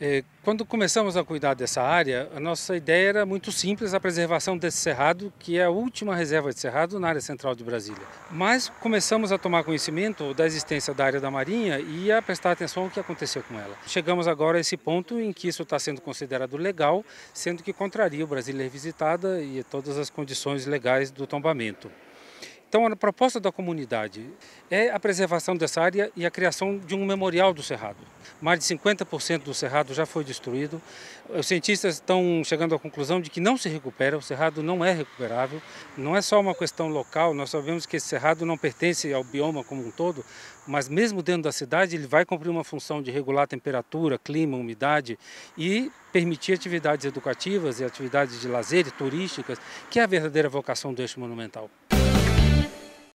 É, quando começamos a cuidar dessa área, a nossa ideia era muito simples, a preservação desse cerrado, que é a última reserva de cerrado na área central de Brasília. Mas começamos a tomar conhecimento da existência da área da Marinha e a prestar atenção ao que aconteceu com ela. Chegamos agora a esse ponto em que isso está sendo considerado legal, sendo que contraria o Brasília Revisitada e todas as condições legais do tombamento. Então, a proposta da comunidade é a preservação dessa área e a criação de um memorial do Cerrado. Mais de 50% do Cerrado já foi destruído. Os cientistas estão chegando à conclusão de que não se recupera, o Cerrado não é recuperável. Não é só uma questão local, nós sabemos que esse Cerrado não pertence ao bioma como um todo, mas mesmo dentro da cidade ele vai cumprir uma função de regular temperatura, clima, umidade e permitir atividades educativas e atividades de lazer e turísticas, que é a verdadeira vocação deste monumental.